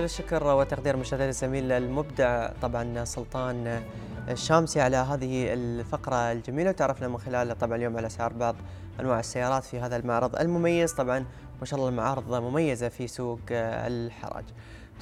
كل الشكر وتقدير مشاهدينا الزميل المبدع طبعا سلطان الشامسي على هذه الفقرة الجميلة وتعرفنا من خلال طبعا اليوم على أسعار بعض أنواع السيارات في هذا المعرض المميز طبعا ما شاء الله المعارض مميزة في سوق الحراج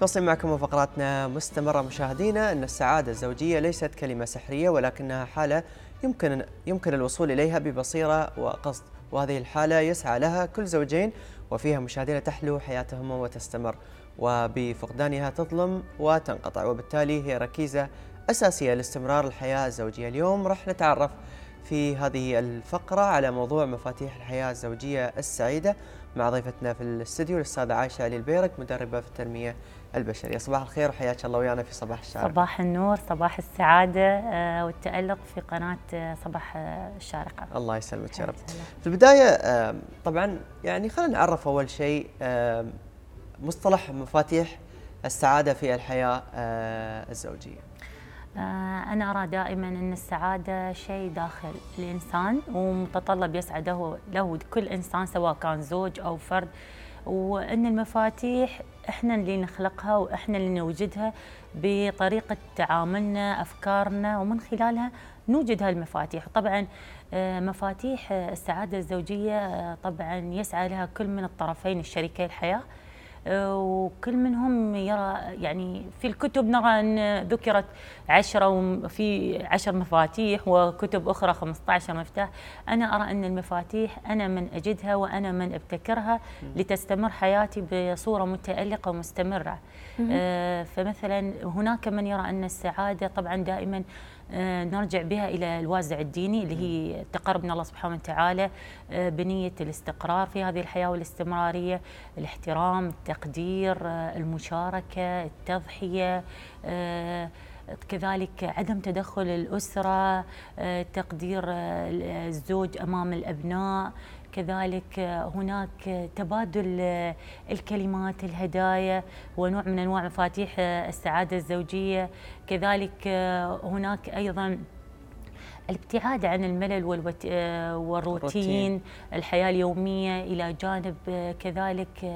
توصل معكم وفقراتنا مستمرة مشاهدينا أن السعادة الزوجية ليست كلمة سحرية ولكنها حالة يمكن يمكن الوصول إليها ببصيرة وقصد وهذه الحالة يسعى لها كل زوجين وفيها مشاهدينا تحلو حياتهم وتستمر وبفقدانها تظلم وتنقطع وبالتالي هي ركيزة أساسية لاستمرار الحياة الزوجية اليوم راح نتعرف في هذه الفقرة على موضوع مفاتيح الحياة الزوجية السعيدة مع ضيفتنا في الاستديو الأستاذة عائشة علي البيرك مدربة في التنمية البشرية صباح الخير وحياك الله ويانا في صباح الشارع صباح النور صباح السعادة آه، والتألق في قناة آه، صباح آه، الشارقة الله يسلمك يا رب في البداية طبعا يعني خلينا نعرف أول شيء مصطلح مفاتيح السعاده في الحياه آه، الزوجيه آه، أنا أرى دائما أن السعادة شيء داخل الإنسان ومتطلب يسعده له كل إنسان سواء كان زوج أو فرد وأن المفاتيح إحنا اللي نخلقها وإحنا اللي نوجدها بطريقة تعاملنا أفكارنا ومن خلالها نوجد هالمفاتيح طبعا آه، مفاتيح السعادة الزوجية طبعا يسعى لها كل من الطرفين الشريكي الحياة وكل منهم يرى يعني في الكتب نرى أن ذكرت عشرة وفي عشر مفاتيح وكتب أخرى 15 مفتاح أنا أرى أن المفاتيح أنا من أجدها وأنا من أبتكرها لتستمر حياتي بصورة متألقة ومستمرة آه، فمثلا هناك من يرى أن السعادة طبعا دائما آه، نرجع بها الى الوازع الديني اللي هي التقرب من الله سبحانه وتعالى آه، بنيه الاستقرار في هذه الحياه والاستمراريه، الاحترام، التقدير، آه، المشاركه، التضحيه كذلك عدم تدخل الاسره، تقدير الزوج امام الابناء، كذلك هناك تبادل الكلمات الهدايا ونوع من انواع مفاتيح السعاده الزوجيه كذلك هناك ايضا الابتعاد عن الملل والروتين الحياة اليومية إلى جانب كذلك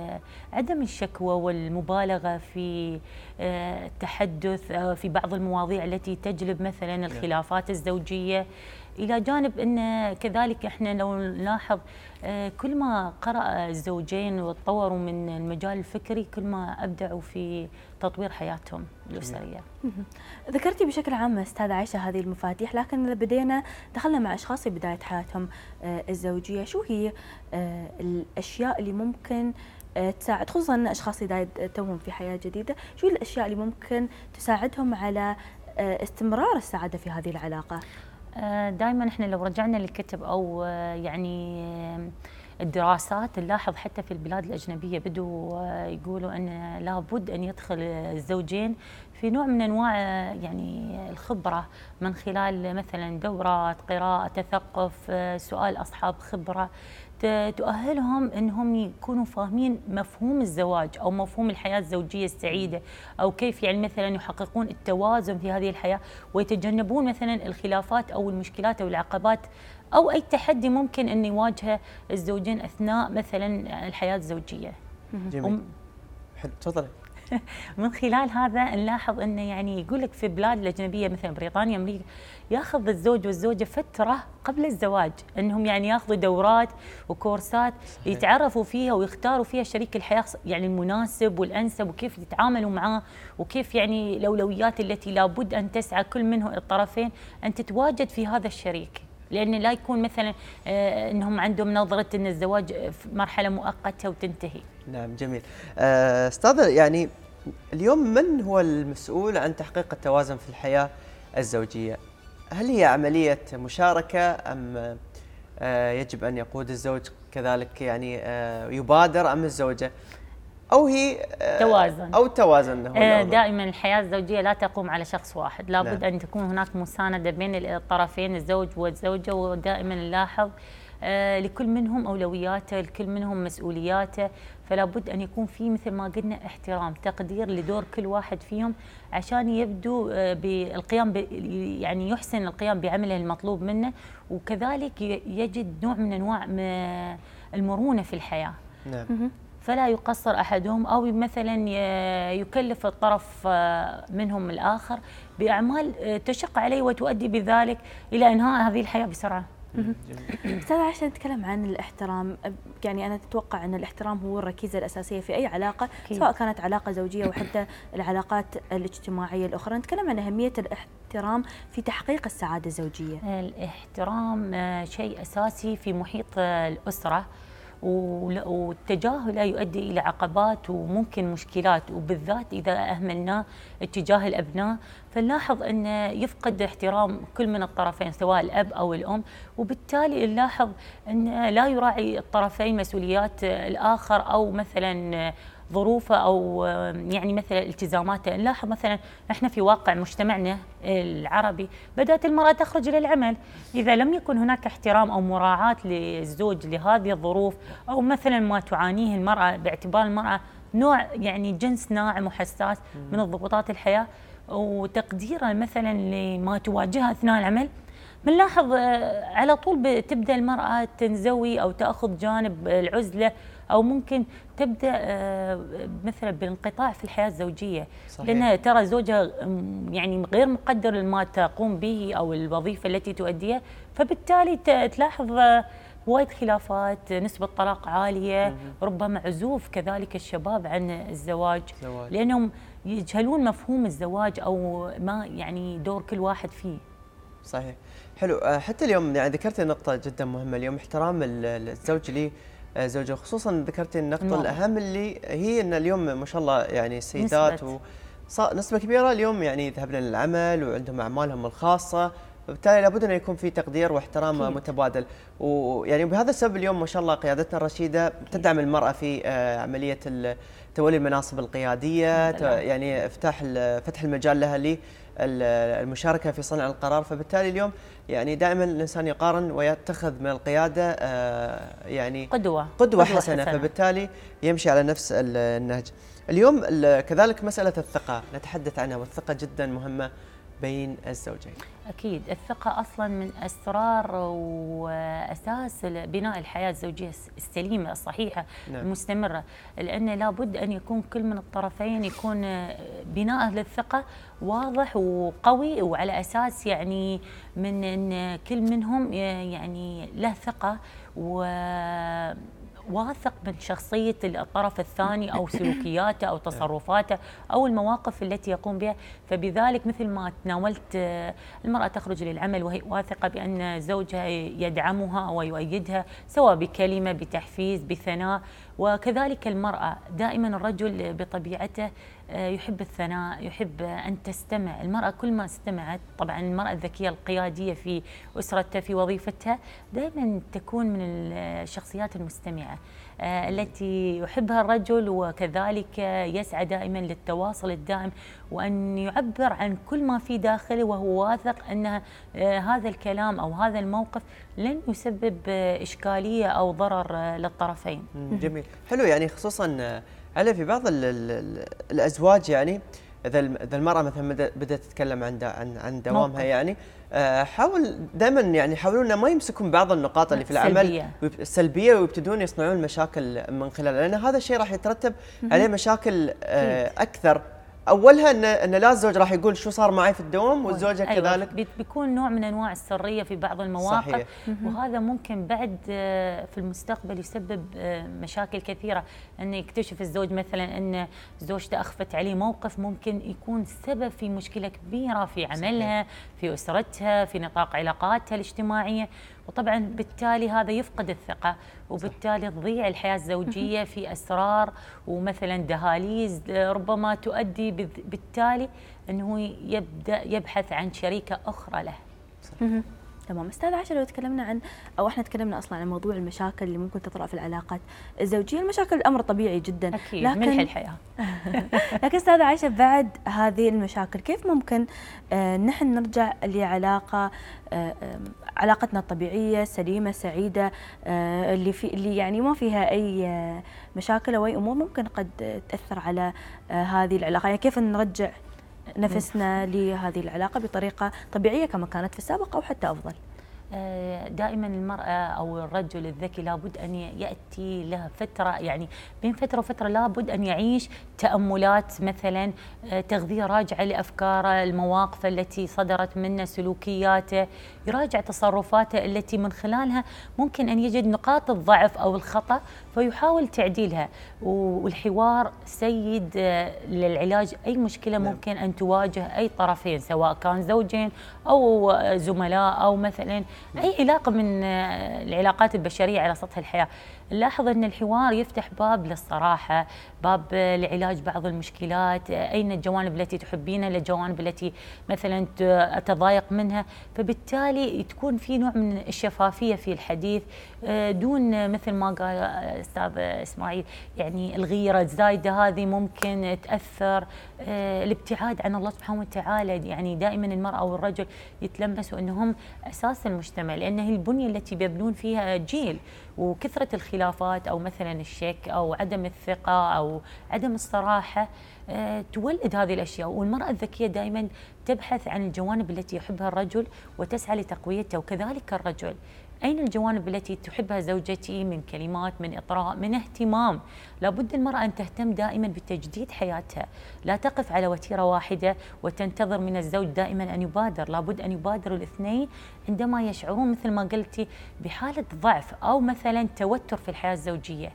عدم الشكوى والمبالغة في آه، التحدث آه، في بعض المواضيع التي تجلب مثلا نعم. الخلافات الزوجية الى جانب ان كذلك احنا لو نلاحظ آه، كل ما قرأ الزوجين وتطوروا من المجال الفكري كل ما أبدعوا في تطوير حياتهم الأسرية ذكرتي بشكل عام استاذه عائشة هذه المفاتيح لكن إذا بدينا دخلنا مع أشخاص في بداية حياتهم آه، الزوجية شو هي آه، الأشياء اللي ممكن تساعد خصوصا أن أشخاص توهم في حياة جديدة شو الأشياء اللي ممكن تساعدهم على استمرار السعادة في هذه العلاقة آه، دائما احنا لو رجعنا للكتب او آه، يعني الدراسات نلاحظ حتى في البلاد الأجنبية بدوا آه، يقولوا أن لابد أن يدخل الزوجين في نوع من أنواع آه، يعني الخبرة من خلال مثلا دورات قراءة تثقف آه، سؤال أصحاب خبرة تؤهلهم انهم يكونوا فاهمين مفهوم الزواج او مفهوم الحياه الزوجيه السعيده او كيف يعني مثلا يحققون التوازن في هذه الحياه ويتجنبون مثلا الخلافات او المشكلات او العقبات او اي تحدي ممكن ان يواجهه الزوجين اثناء مثلا الحياه الزوجيه جميل حلو تفضلي من خلال هذا نلاحظ انه يعني يقول لك في بلاد الاجنبيه مثلا بريطانيا امريكا ياخذ الزوج والزوجه فتره قبل الزواج انهم يعني ياخذوا دورات وكورسات صحيح. يتعرفوا فيها ويختاروا فيها شريك الحياه يعني المناسب والانسب وكيف يتعاملوا معاه وكيف يعني الاولويات التي لابد ان تسعى كل منه الطرفين ان تتواجد في هذا الشريك. لان لا يكون مثلا آه، انهم عندهم نظره ان الزواج مرحله مؤقته وتنتهي نعم جميل آه، استاذ يعني اليوم من هو المسؤول عن تحقيق التوازن في الحياه الزوجيه هل هي عمليه مشاركه ام آه، يجب ان يقود الزوج كذلك يعني يبادر ام الزوجه او هي آه، توازن او توازن آه، دائما الحياه الزوجيه لا تقوم على شخص واحد لابد نعم. ان تكون هناك مسانده بين الطرفين الزوج والزوجه ودائما نلاحظ آه، لكل منهم اولوياته لكل منهم مسؤولياته فلا بد ان يكون في مثل ما قلنا احترام تقدير لدور كل واحد فيهم عشان يبدو بالقيام يعني يحسن القيام بعمله المطلوب منه وكذلك يجد نوع من انواع المرونه في الحياه نعم فلا يقصر احدهم او مثلا يكلف الطرف آه، منهم الاخر باعمال آه، تشق عليه وتؤدي بذلك الى انهاء هذه الحياه بسرعه. استاذه عشان نتكلم عن الاحترام يعني انا اتوقع ان الاحترام هو الركيزه الاساسيه في اي علاقه كي. سواء كانت علاقه زوجيه او حتى العلاقات الاجتماعيه الاخرى نتكلم عن اهميه الاحترام في تحقيق السعاده الزوجيه الاحترام آه، شيء اساسي في محيط الاسره والتجاهل يؤدي الى عقبات وممكن مشكلات وبالذات اذا اهملناه اتجاه الابناء فنلاحظ انه يفقد احترام كل من الطرفين سواء الاب او الام وبالتالي نلاحظ ان لا يراعي الطرفين مسؤوليات الاخر او مثلا ظروفه او يعني مثلا التزاماته نلاحظ مثلا احنا في واقع مجتمعنا العربي بدات المراه تخرج الى العمل اذا لم يكن هناك احترام او مراعاه للزوج لهذه الظروف او مثلا ما تعانيه المراه باعتبار المراه نوع يعني جنس ناعم وحساس من الضغوطات الحياه وتقديره مثلا لما تواجهه اثناء العمل بنلاحظ آه، على طول تبدا المراه تنزوي او تاخذ جانب العزله او ممكن تبدا آه، مثلا بانقطاع في الحياه الزوجيه صحيح. لان ترى زوجها يعني غير مقدر لما تقوم به او الوظيفه التي تؤديها فبالتالي تلاحظ آه، وايد خلافات نسبة طلاق عالية ربما عزوف كذلك الشباب عن الزواج زواج. لأنهم يجهلون مفهوم الزواج أو ما يعني دور كل واحد فيه صحيح حلو آه، حتى اليوم يعني ذكرت نقطة جدا مهمة اليوم احترام الزوج لي آه، زوجها خصوصا ذكرتي النقطة مم. الأهم اللي هي أن اليوم ما شاء الله يعني السيدات نسبة. نسبة كبيرة اليوم يعني ذهبنا للعمل وعندهم أعمالهم الخاصة وبالتالي لابد انه يكون في تقدير واحترام أكيد. متبادل ويعني بهذا السبب اليوم ما شاء الله قيادتنا الرشيده تدعم المراه في آه، عمليه تولي المناصب القياديه يعني افتح فتح المجال لها المشاركه في صنع القرار فبالتالي اليوم يعني دائما الانسان يقارن ويتخذ من القياده آه، يعني قدوه قدوه حسنه, حسنة. فبالتالي يمشي على نفس النهج اليوم كذلك مساله الثقه نتحدث عنها والثقه جدا مهمه بين الزوجين أكيد الثقة أصلا من أسرار وأساس بناء الحياة الزوجية السليمة الصحيحة نعم. المستمرة لأن لابد أن يكون كل من الطرفين يكون آه، بناءه للثقة واضح وقوي وعلى أساس يعني من أن كل منهم يعني له ثقة و واثق من شخصية الطرف الثاني أو سلوكياته أو تصرفاته أو المواقف التي يقوم بها فبذلك مثل ما تناولت آه، المرأة تخرج للعمل وهي واثقة بأن زوجها يدعمها ويؤيدها سواء بكلمة بتحفيز بثناء وكذلك المرأة دائما الرجل بطبيعته آه، يحب الثناء يحب أن تستمع المرأة كل ما استمعت طبعا المرأة الذكية القيادية في أسرتها في وظيفتها دائما تكون من الشخصيات المستمعة آه، التي يحبها الرجل وكذلك يسعى دائما للتواصل الدائم وأن يعبر عن كل ما في داخله وهو واثق أن آه، هذا الكلام أو هذا الموقف لن يسبب إشكالية أو ضرر للطرفين جميل حلو يعني خصوصا على في بعض الـ الـ الازواج يعني اذا اذا المراه مثلا بدات تتكلم عن عن عن دوامها يعني آه، حاول دائما يعني يحاولون ما يمسكون بعض النقاط اللي في العمل السلبيه ويبتدون يصنعون مشاكل من خلالها لان هذا الشيء راح يترتب عليه مشاكل آه، اكثر اولها ان ان لا الزوج راح يقول شو صار معي في الدوام أيوة. والزوجه أيوة. كذلك بيكون نوع من انواع السريه في بعض المواقف صحيح. وهذا ممكن بعد آه، في المستقبل يسبب آه، مشاكل كثيره انه يكتشف الزوج مثلا ان زوجته اخفت عليه موقف ممكن يكون سبب في مشكله كبيره في عملها صحيح. في اسرتها في نطاق علاقاتها الاجتماعيه وطبعا بالتالي هذا يفقد الثقه وبالتالي تضيع الحياه الزوجيه في اسرار ومثلا دهاليز ربما تؤدي بالتالي انه يبدا يبحث عن شريكه اخرى له. صح. تمام استاذ عشر لو تكلمنا عن او احنا تكلمنا اصلا عن موضوع المشاكل اللي ممكن تطرا في العلاقات الزوجيه المشاكل الامر طبيعي جدا أكيد لكن ملح الحياه لكن استاذ عائشه بعد هذه المشاكل كيف ممكن آه نحن نرجع لعلاقه آه علاقتنا الطبيعيه سليمه سعيده آه اللي في اللي يعني ما فيها اي آه، مشاكل او اي امور ممكن قد تاثر على آه، هذه العلاقه يعني كيف نرجع نفسنا لهذه العلاقه بطريقه طبيعيه كما كانت في السابق او حتى افضل. آه، دائما المرأة أو الرجل الذكي لابد أن يأتي له فترة يعني بين فترة وفترة لابد أن يعيش تأملات مثلا آه، تغذية راجعة لأفكاره المواقف التي صدرت منه سلوكياته يراجع تصرفاته التي من خلالها ممكن أن يجد نقاط الضعف أو الخطأ فيحاول تعديلها والحوار سيد آه، للعلاج أي مشكلة نعم. ممكن أن تواجه أي طرفين سواء كان زوجين أو آه، زملاء أو مثلا أي نعم. علاقة من آه، العلاقات البشرية على سطح الحياة نلاحظ أن الحوار يفتح باب للصراحة باب لعلاج بعض المشكلات أين الجوانب التي تحبينها الجوانب التي مثلا أتضايق منها فبالتالي تكون في نوع من الشفافية في الحديث آه، دون مثل ما قال أستاذ إسماعيل يعني الغيرة الزايدة هذه ممكن تأثر آه، الابتعاد عن الله سبحانه وتعالى يعني دائما المرأة والرجل يتلمسوا أنهم أساس المجتمع لأن هي البنية التي بيبنون فيها جيل وكثره الخلافات او مثلا الشك او عدم الثقه او عدم الصراحه آه، تولد هذه الاشياء والمراه الذكيه دائما تبحث عن الجوانب التي يحبها الرجل وتسعى لتقويته وكذلك الرجل أين الجوانب التي تحبها زوجتي من كلمات من إطراء من اهتمام لابد المرأة أن تهتم دائما بتجديد حياتها لا تقف على وتيرة واحدة وتنتظر من الزوج دائما أن يبادر لابد أن يبادر الاثنين عندما يشعرون مثل ما قلتي بحالة ضعف أو مثلا توتر في الحياة الزوجية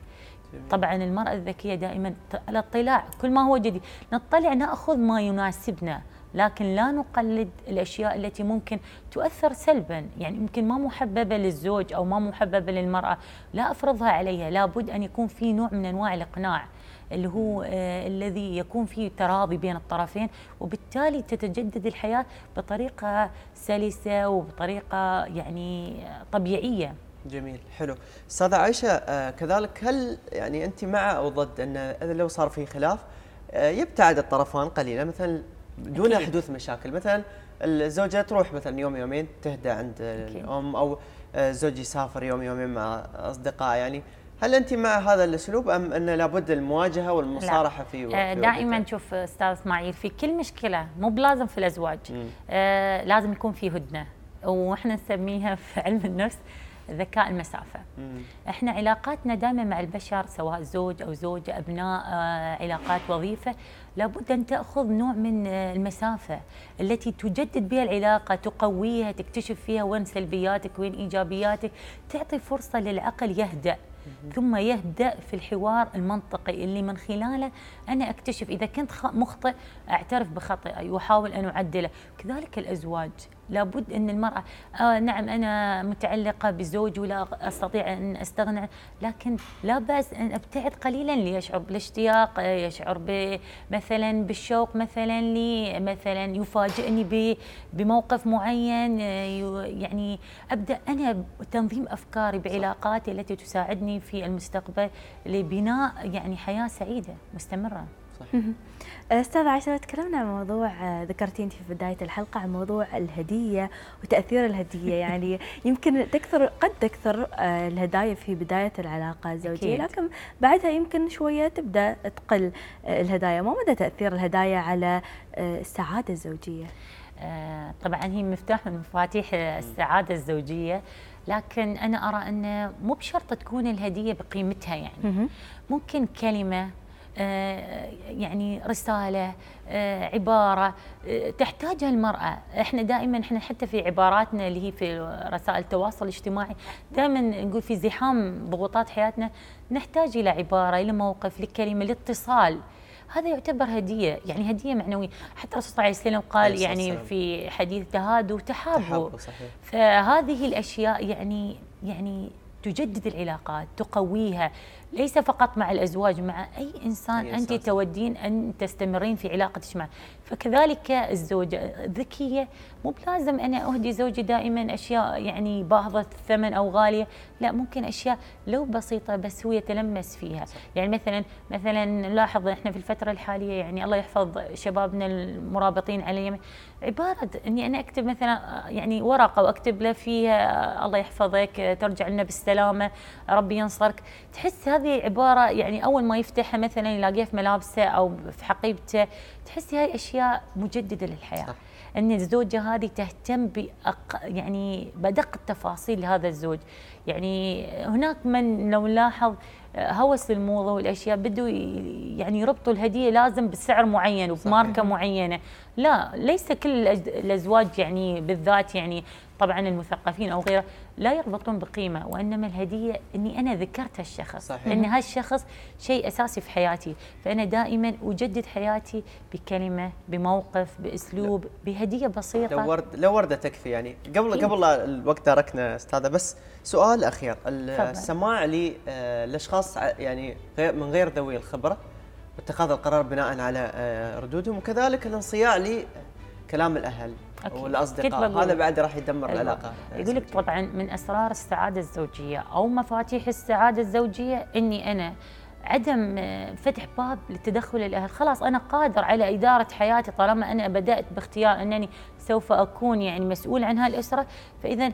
طبعا المرأة الذكية دائما الاطلاع كل ما هو جديد نطلع نأخذ ما يناسبنا لكن لا نقلد الاشياء التي ممكن تؤثر سلبا يعني يمكن ما محببه للزوج او ما محببه للمراه لا افرضها عليها لابد ان يكون في نوع من انواع الاقناع اللي هو آه الذي يكون فيه تراضي بين الطرفين وبالتالي تتجدد الحياه بطريقه سلسه وبطريقه يعني طبيعيه جميل حلو استاذه عائشه آه، كذلك هل يعني انت مع او ضد ان لو صار في خلاف آه، يبتعد الطرفان قليلا مثلا دون أكيد. حدوث مشاكل مثلا الزوجه تروح مثلا يوم يومين تهدى عند أكيد. الام او آه، زوجي يسافر يوم يومين مع اصدقاء يعني هل انت مع هذا الاسلوب ام ان لابد المواجهه والمصارحه لا. في, في دائما شوف استاذ اسماعيل في كل مشكله مو بلازم في الازواج آه لازم يكون في هدنه واحنا نسميها في علم النفس ذكاء المسافه مم. احنا علاقاتنا دائما مع البشر سواء زوج او زوجه ابناء آه، علاقات وظيفه لابد ان تاخذ نوع من آه، المسافه التي تجدد بها العلاقه تقويها تكتشف فيها وين سلبياتك وين ايجابياتك تعطي فرصه للعقل يهدأ ثم يهدأ في الحوار المنطقي اللي من خلاله أنا أكتشف إذا كنت مخطئ أعترف بخطئي وأحاول أن أعدله كذلك الأزواج لابد أن المرأة آه نعم أنا متعلقة بزوج ولا أستطيع أن أستغنى لكن لا بأس أن أبتعد قليلا ليشعر بالاشتياق يشعر مثلا بالشوق مثلا لي مثلا يفاجئني بموقف معين يعني أبدأ أنا تنظيم أفكاري بعلاقاتي التي تساعدني في المستقبل لبناء يعني حياة سعيدة مستمرة صحيح آه، استاذ عشرة تكلمنا عن موضوع آه، ذكرتي انت في بدايه الحلقه عن موضوع الهديه وتاثير الهديه يعني يمكن تكثر قد تكثر آه، الهدايا في بدايه العلاقه الزوجيه أكيد. لكن بعدها يمكن شويه تبدا تقل الهدايا ما مدى تاثير الهدايا على السعاده الزوجيه طبعا هي مفتاح من مفاتيح السعاده الزوجيه لكن انا ارى انه مو بشرط تكون الهديه بقيمتها يعني ممكن كلمه آه، يعني رساله آه، عباره آه، تحتاجها المراه احنا دائما احنا حتى في عباراتنا اللي هي في رسائل التواصل الاجتماعي دائما نقول في زحام ضغوطات حياتنا نحتاج الى عباره الى موقف لكلمه لاتصال هذا يعتبر هديه يعني هديه معنويه حتى الرسول صلى الله عليه وسلم قال يعني في حديث تهادوا صحيح فهذه الاشياء يعني يعني تجدد العلاقات تقويها ليس فقط مع الازواج مع اي انسان أي انت تودين ان تستمرين في علاقتك معه فكذلك الزوجه ذكيه مو بلازم انا اهدي زوجي دائما اشياء يعني باهظه الثمن او غاليه لا ممكن اشياء لو بسيطه بس هو يتلمس فيها يعني مثلا مثلا نلاحظ احنا في الفتره الحاليه يعني الله يحفظ شبابنا المرابطين على اليمن عباره اني انا اكتب مثلا يعني ورقه واكتب له فيها الله يحفظك ترجع لنا بالسلام سلامه ربي ينصرك تحس هذه عباره يعني اول ما يفتحها مثلا يلاقيها في ملابسه او في حقيبته تحس هاي اشياء مجدده للحياه صح. ان الزوجه هذه تهتم بأق... يعني بدق التفاصيل لهذا الزوج يعني هناك من لو نلاحظ هوس الموضه والاشياء بده يعني يربطوا الهديه لازم بسعر معين وبماركه معينه لا ليس كل الازواج يعني بالذات يعني طبعا المثقفين او غيره لا يربطون بقيمه وانما الهديه اني انا ذكرت هالشخص صحيح. لان هالشخص شيء اساسي في حياتي فانا دائما اجدد حياتي بكلمه بموقف باسلوب بهديه بسيطه لو ورد لو ورده تكفي يعني قبل إيه؟ قبل الوقت تركنا استاذه بس سؤال اخير السماع للاشخاص آه، آه، يعني من غير ذوي الخبره واتخاذ القرار بناء على آه، ردودهم وكذلك الانصياع لكلام الاهل أوكي. والاصدقاء هذا بعد راح يدمر أيوة. العلاقه يقول لك طبعا من اسرار السعاده الزوجيه او مفاتيح السعاده الزوجيه اني انا عدم فتح باب لتدخل الاهل خلاص انا قادر على اداره حياتي طالما انا بدات باختيار انني سوف اكون يعني مسؤول عن هالاسره فاذا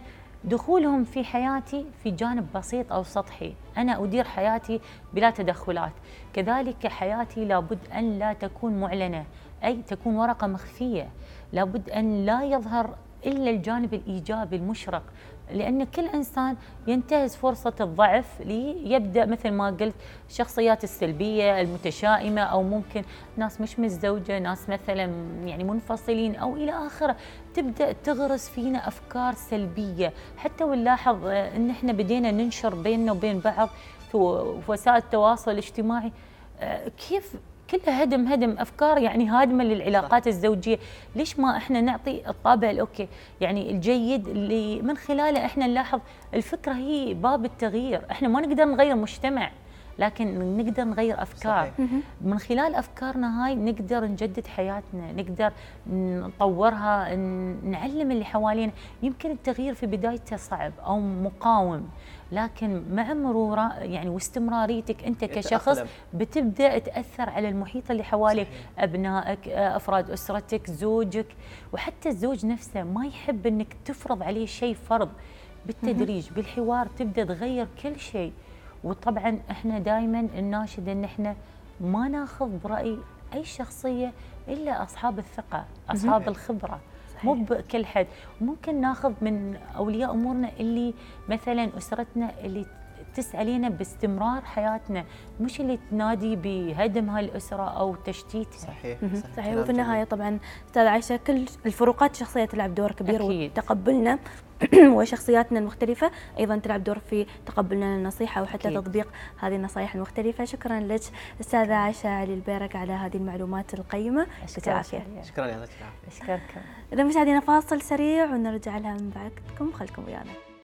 دخولهم في حياتي في جانب بسيط أو سطحي أنا أدير حياتي بلا تدخلات كذلك حياتي لابد أن لا تكون معلنة أي تكون ورقة مخفية لابد أن لا يظهر إلا الجانب الإيجابي المشرق لأن كل إنسان ينتهز فرصة الضعف ليبدأ مثل ما قلت الشخصيات السلبية المتشائمة أو ممكن ناس مش متزوجة ناس مثلا يعني منفصلين أو إلى آخره تبدأ تغرس فينا أفكار سلبية حتى ونلاحظ آه، أن احنا بدينا ننشر بيننا وبين بعض في وسائل التواصل الاجتماعي آه، كيف كلها هدم هدم افكار يعني هادمه للعلاقات صح. الزوجيه، ليش ما احنا نعطي الطابع الاوكي، يعني الجيد اللي من خلاله احنا نلاحظ الفكره هي باب التغيير، احنا ما نقدر نغير مجتمع لكن نقدر نغير افكار صحيح. من خلال افكارنا هاي نقدر نجدد حياتنا نقدر نطورها نعلم اللي حوالينا يمكن التغيير في بدايته صعب او مقاوم لكن مع مروره يعني واستمراريتك انت كشخص بتبدا تاثر على المحيط اللي حواليك ابنائك آه، افراد اسرتك زوجك وحتى الزوج نفسه ما يحب انك تفرض عليه شيء فرض بالتدريج بالحوار تبدا تغير كل شيء وطبعا احنا دائما نناشد ان احنا ما ناخذ براي اي شخصيه الا اصحاب الثقه اصحاب الخبره مو بكل حد ممكن ناخذ من اولياء امورنا اللي مثلا اسرتنا اللي تسالينا باستمرار حياتنا مش اللي تنادي بهدم هالاسره او تشتيتها صحيح صحيح, صحيح. وفي النهايه طبعا استاذ عائشه كل الفروقات الشخصيه تلعب دور كبير أكيد. وتقبلنا وشخصياتنا المختلفة أيضا تلعب دور في تقبلنا للنصيحة وحتى أكيد. تطبيق هذه النصائح المختلفة شكرا لك أستاذة عائشة علي البيرك على هذه المعلومات القيمة يعطيك العافية شكرا لك العافية أشكرك إذا مشاهدينا فاصل سريع ونرجع لها من بعدكم خلكم ويانا